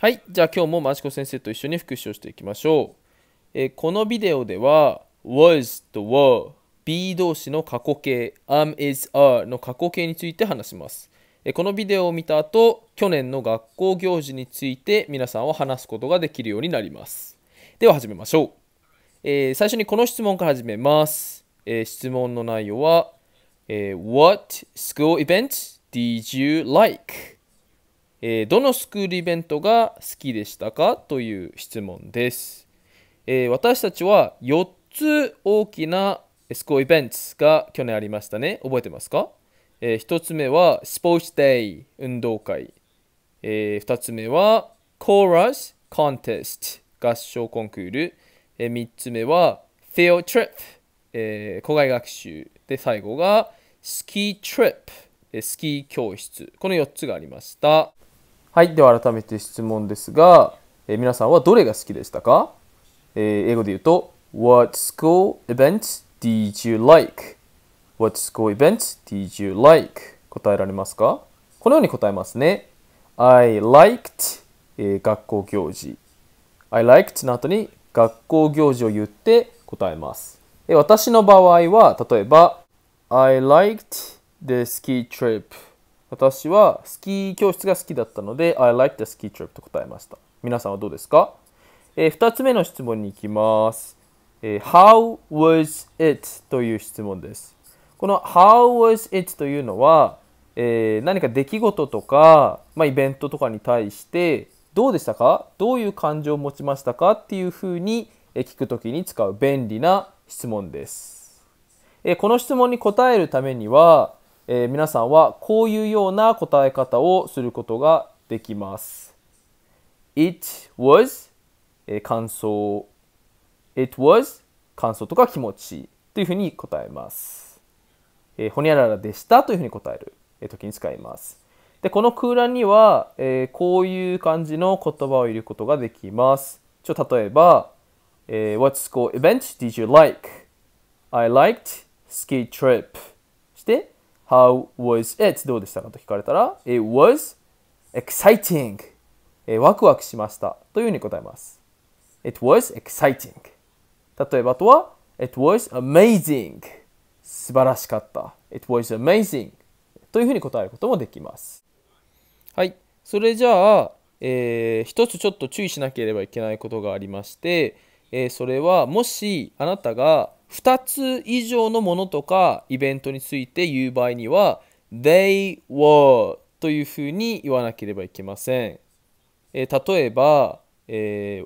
はい。じゃあ今日も益子先生と一緒に復習をしていきましょう。えー、このビデオでは was と were B 動詞の過去形 am is are の過去形について話します。えー、このビデオを見た後、去年の学校行事について皆さんは話すことができるようになります。では始めましょう。えー、最初にこの質問から始めます。え質問の内容は、え What school event did you like? えー、どのスクールイベントが好きでしたかという質問です、えー、私たちは4つ大きなスコーイベントが去年ありましたね覚えてますか、えー、1つ目はスポーツデイ運動会、えー、2つ目はコーラスコンテスト合唱コンクール、えー、3つ目はフ i ー l トリップ校外学習で最後がスキートリップスキー教室この4つがありましたはい、では改めて質問ですが、えー、皆さんはどれが好きでしたか、えー、英語で言うと、What school events did you like?What school events did you like? 答えられますかこのように答えますね。I liked、えー、学校行事。I liked の後に学校行事を言って答えます。えー、私の場合は、例えば、I liked the ski trip. 私はスキー教室が好きだったので I like the ski trip と答えました皆さんはどうですか、えー、2つ目の質問に行きます、えー、How was it? という質問ですこの How was it? というのは、えー、何か出来事とか、まあ、イベントとかに対してどうでしたかどういう感情を持ちましたかっていうふうに聞くときに使う便利な質問です。この質問に答えるためにはえー、皆さんはこういうような答え方をすることができます。It was、えー、感想。It was 感想とか気持ちというふうに答えます。えー、ほにゃららでしたというふうに答える、え時に使います。で、この空欄には、えー、こういう感じの言葉を入れることができます。ちょ例えば、えー、What school event did you like?I liked ski trip. して、How was it? どうでしたかと聞かれたら It was exciting、えワクワクしましたというふうに答えます It was exciting 例えばとは It was amazing 素晴らしかった It was amazing というふうに答えることもできますはいそれじゃあ、えー、一つちょっと注意しなければいけないことがありまして、えー、それはもしあなたが2つ以上のものとかイベントについて言う場合には they were というふうに言わなければいけません。えー、例えば、え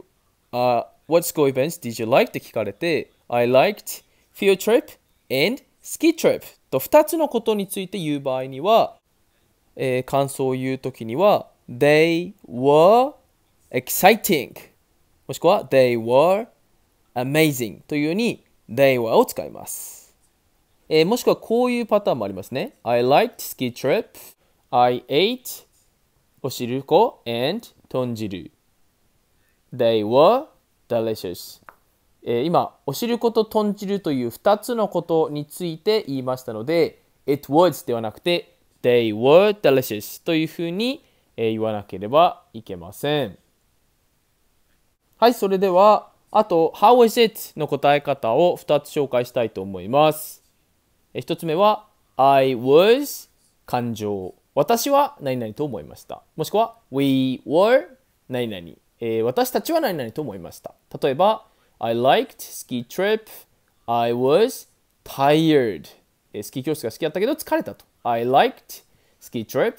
ー、uh, What school events did you like? って聞かれて I liked field trip and ski trip と2つのことについて言う場合には、えー、感想を言うときには They were exciting もしくは They were amazing というように電話を使います。えー、もしくはこういうパターンもありますね。I liked ski trip. I ate おしるこ and 豚汁。They were delicious. えー、今、おしること豚汁という2つのことについて言いましたので、It was ではなくて They were delicious というふうに、えー、言わなければいけません。はい、それではあと「How is it?」の答え方を2つ紹介したいと思います。1つ目は「I was」感情。私は何々と思いました。もしくは We were 何々、えー、私たちは何々と思いました。例えば I liked ski trip. I was tired. えー、スキー教室が好きだったけど疲れたと。I liked ski trip.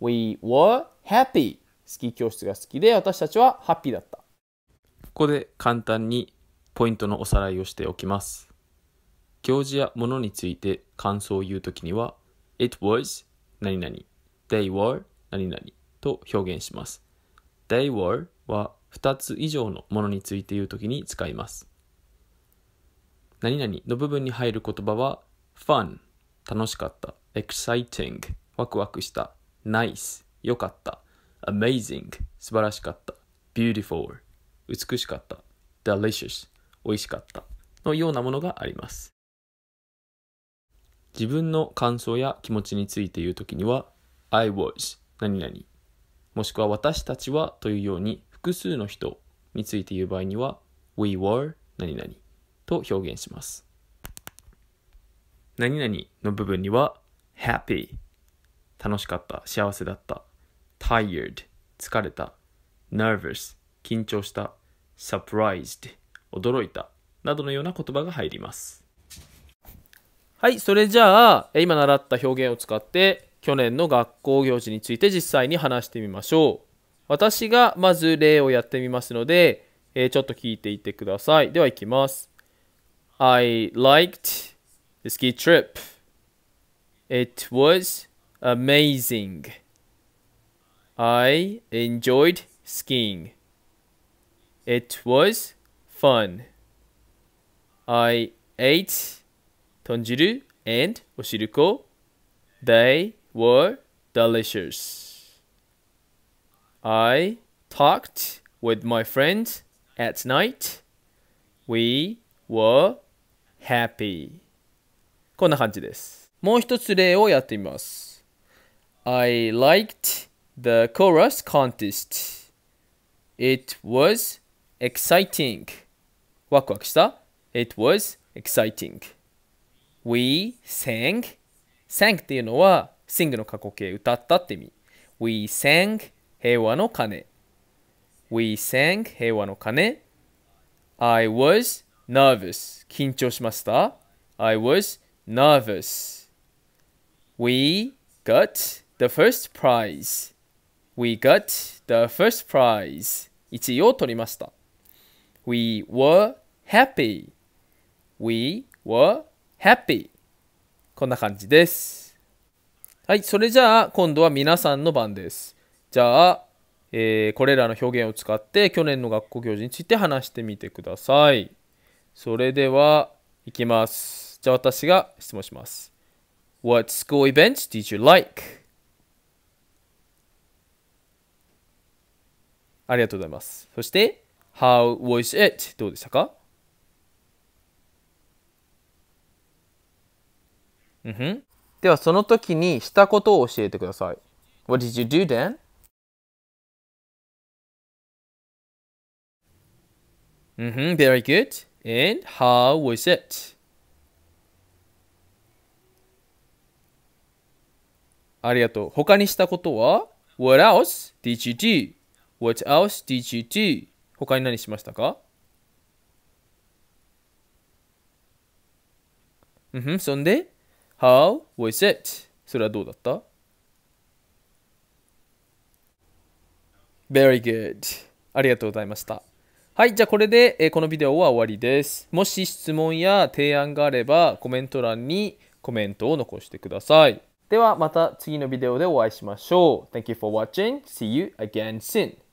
We were happy. スキー教室が好きで私たちはハッピーだった。ここで簡単にポイントのおさらいをしておきます。行事やものについて感想を言うときには、It was 何々、They were 何々と表現します。They were は2つ以上のものについて言うときに使います。何々の部分に入る言葉は fun 楽しかった exciting ワクワクした nice 良かった amazing 素晴らしかった beautiful 美しかった delicious 美味しかったのようなものがあります自分の感想や気持ちについて言うときには I was 何々もしくは私たちはというように複数の人について言う場合には We were 何々と表現します何々の部分には happy 楽しかった幸せだった tired 疲れた nervous 緊張した、surprised、驚いた、などのような言葉が入ります。はい、それじゃあ、今習った表現を使って、去年の学校行事について実際に話してみましょう。私がまず例をやってみますので、えちょっと聞いていてください。では、いきます。I liked the ski trip. It was amazing. I enjoyed skiing. It was fun. I ate tonjiru and oshiruko. They were delicious. I talked with my friends at night. We were happy. こんな感じです。もう一つ例をやってみます。I liked the chorus contest. It was exciting ワクワクした It was exciting We sang sang っていうのは sing の過去形歌ったって意味 We sang 平和の鐘 We sang 平和の鐘 I was nervous 緊張しました I was nervous We got the first prize We got the first prize 1位を取りました We were happy. We were happy. こんな感じです。はい、それじゃあ今度は皆さんの番です。じゃあ、えー、これらの表現を使って去年の学校行事について話してみてください。それでは、いきます。じゃあ私が質問します。What school e v e n t did you like? ありがとうございます。そして、How was it? どうでしたかうん、ではその時にしたことを教えてください。What did you do then? うん、very good. And how was it? ありがとう。他にしたことは What else did you do? What else did you do? 他に何しましたかうんん、そんで ?How was it? それはどうだった ?Very good. ありがとうございました。はい、じゃあこれで、えー、このビデオは終わりです。もし質問や提案があればコメント欄にコメントを残してください。ではまた次のビデオでお会いしましょう。Thank you for watching. See you again soon.